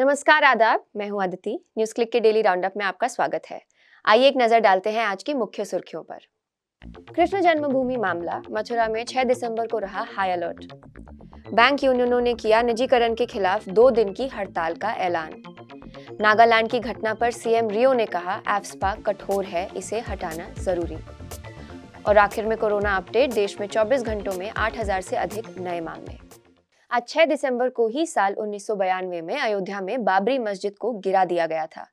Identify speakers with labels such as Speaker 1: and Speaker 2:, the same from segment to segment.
Speaker 1: नमस्कार आदाब मैं हूं अदिति न्यूज क्लिक के डेली राउंडअप में आपका स्वागत है आइए एक नजर डालते हैं आज की मुख्य सुर्खियों पर कृष्ण जन्मभूमि मामला मथुरा में 6 दिसंबर को रहा हाई अलर्ट बैंक यूनियनों ने किया निजीकरण के खिलाफ दो दिन की हड़ताल का ऐलान नागालैंड की घटना पर सीएम रियो ने कहा एफ्सपा कठोर है इसे हटाना जरूरी और आखिर में कोरोना अपडेट देश में 24 घंटों में 8000 से अधिक नए मामले आज 6 दिसंबर को ही साल उन्नीस में अयोध्या में बाबरी मस्जिद को गिरा दिया गया था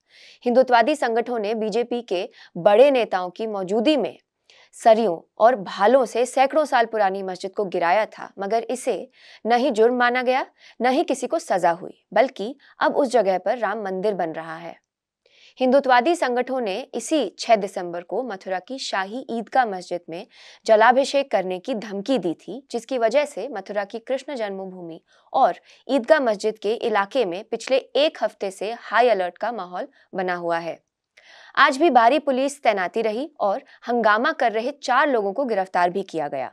Speaker 1: हिंदुत्वादी संगठनों ने बीजेपी के बड़े नेताओं की मौजूदगी में सरियों और भालों से सैकड़ों साल पुरानी मस्जिद को गिराया था मगर इसे न ही जुर्म माना गया न ही किसी को सजा हुई बल्कि अब उस जगह पर राम मंदिर बन रहा है हिंदुत्वादी संगठनों ने इसी 6 दिसंबर को मथुरा की शाही ईदगाह मस्जिद में जलाभिषेक करने की धमकी दी थी जिसकी वजह से मथुरा की कृष्ण जन्मभूमि और ईदगाह मस्जिद के इलाके में पिछले एक हफ्ते से हाई अलर्ट का माहौल बना हुआ है आज भी भारी पुलिस तैनाती रही और हंगामा कर रहे चार लोगों को गिरफ्तार भी किया गया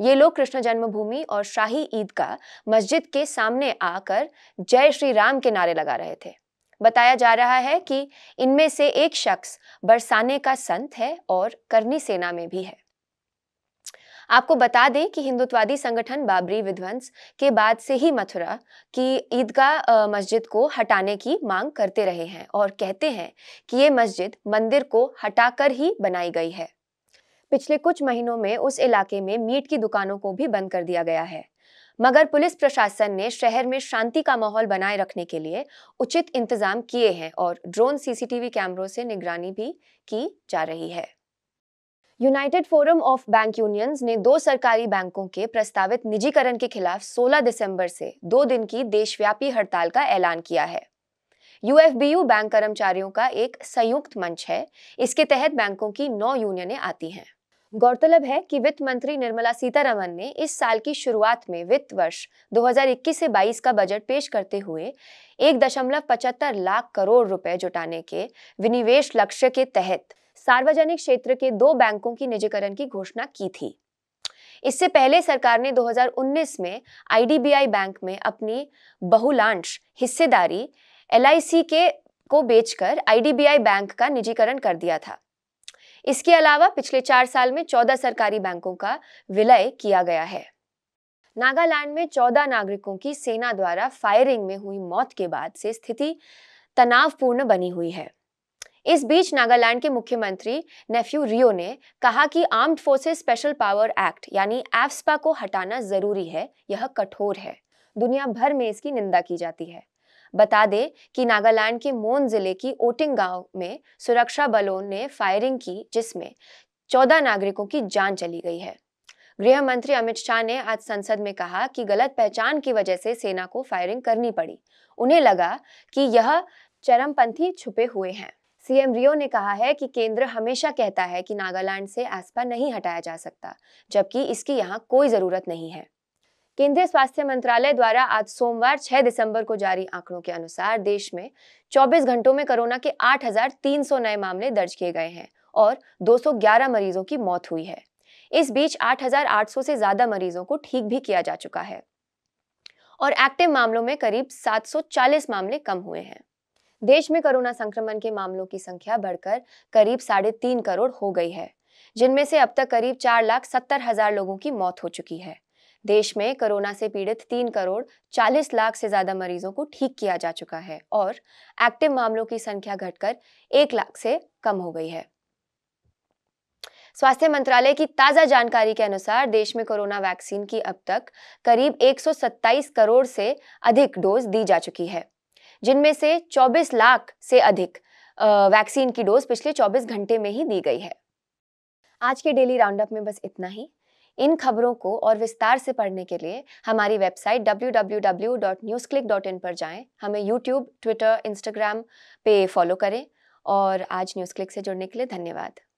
Speaker 1: ये लोग कृष्ण जन्मभूमि और शाही ईद का मस्जिद के सामने आकर जय श्री राम के नारे लगा रहे थे बताया जा रहा है कि इनमें से एक शख्स बरसाने का संत है और करनी सेना में भी है आपको बता दें कि हिंदुत्वादी संगठन बाबरी विध्वंस के बाद से ही मथुरा की ईदगाह मस्जिद को हटाने की मांग करते रहे हैं और कहते हैं कि ये मस्जिद मंदिर को हटाकर ही बनाई गई है पिछले कुछ महीनों में उस इलाके में मीट की दुकानों को भी बंद कर दिया गया है मगर पुलिस प्रशासन ने शहर में शांति का माहौल बनाए रखने के लिए उचित इंतजाम किए हैं और ड्रोन सीसीटीवी कैमरों से निगरानी भी की जा रही है united forum of bank unions ने दो सरकारी बैंकों के प्रस्तावित निजीकरण के खिलाफ 16 दिसंबर से दो दिन की देशव्यापी हड़ताल का ऐलान किया है यूएफबीयू बैंक कर्मचारियों का एक संयुक्त मंच है इसके तहत बैंकों की नौ यूनियनें आती हैं गौरतलब है कि वित्त मंत्री निर्मला सीतारमन ने इस साल की शुरुआत में वित्त वर्ष 2021 से 22 का बजट पेश करते हुए एक दशमलव पचहत्तर लाख करोड़ रुपए जुटाने के विनिवेश लक्ष्य के तहत सार्वजनिक क्षेत्र के दो बैंकों की निजीकरण की घोषणा की थी इससे पहले सरकार ने 2019 में आईडीबीआई बैंक में अपनी बहुलांश हिस्सेदारी एलआईसी के को बेचकर आईडीबीआई बैंक का निजीकरण कर दिया था इसके अलावा पिछले चार साल में चौदह सरकारी बैंकों का विलय किया गया है नागालैंड में चौदह नागरिकों की सेना द्वारा फायरिंग में हुई मौत के बाद से स्थिति तनावपूर्ण बनी हुई है इस बीच नागालैंड के मुख्यमंत्री नेफ्यू रियो ने कहा कि armed forces special power act यानी एफ्सपा को हटाना जरूरी है यह कठोर है दुनिया भर में इसकी निंदा की जाती है बता दें कि नागालैंड के मोन जिले की ओटिंग गांव में सुरक्षा बलों ने फायरिंग की जिसमें चौदह नागरिकों की जान चली गई है गृह मंत्री अमित शाह ने आज संसद में कहा कि गलत पहचान की वजह से सेना को फायरिंग करनी पड़ी उन्हें लगा कि यह चरमपंथी छुपे हुए हैं सीएम रियो ने कहा है कि केंद्र हमेशा कहता है कि नागालैंड से आसपास नहीं हटाया जा सकता जबकि इसकी यहाँ कोई जरूरत नहीं है केंद्रीय स्वास्थ्य मंत्रालय द्वारा आज सोमवार 6 दिसंबर को जारी आंकड़ों के अनुसार देश में 24 घंटों में कोरोना के 8,300 नए मामले दर्ज किए गए हैं और 211 मरीजों की मौत हुई है इस बीच 8,800 से ज्यादा मरीजों को ठीक भी किया जा चुका है और एक्टिव मामलों में करीब 740 मामले कम हुए हैं देश में कोरोना संक्रमण के मामलों की संख्या बढ़कर करीब साढ़े तीन करोड़ हो गई है जिनमें से अब तक करीब चार लाख सत्तर हजार लोगों की मौत हो चुकी है देश में कोरोना से पीड़ित तीन करोड़ चालीस लाख से ज्यादा मरीजों को ठीक किया जा चुका है और एक्टिव मामलों की संख्या घटकर एक लाख से कम हो गई है स्वास्थ्य मंत्रालय की ताजा जानकारी के अनुसार देश में कोरोना वैक्सीन की अब तक करीब 127 करोड़ से अधिक डोज दी जा चुकी है जिनमें से 24 लाख से अधिक वैक्सीन की डोज पिछले 24 घंटे में ही दी गई है आज के डेली राउंडअप में बस इतना ही इन खबरों को और विस्तार से पढ़ने के लिए हमारी वेबसाइट www.newsclick.in पर जाएं, हमें यूट्यूब ट्विटर इंस्टाग्राम पे फॉलो करें और आज न्यूज़ क्लिक से जुड़ने के लिए धन्यवाद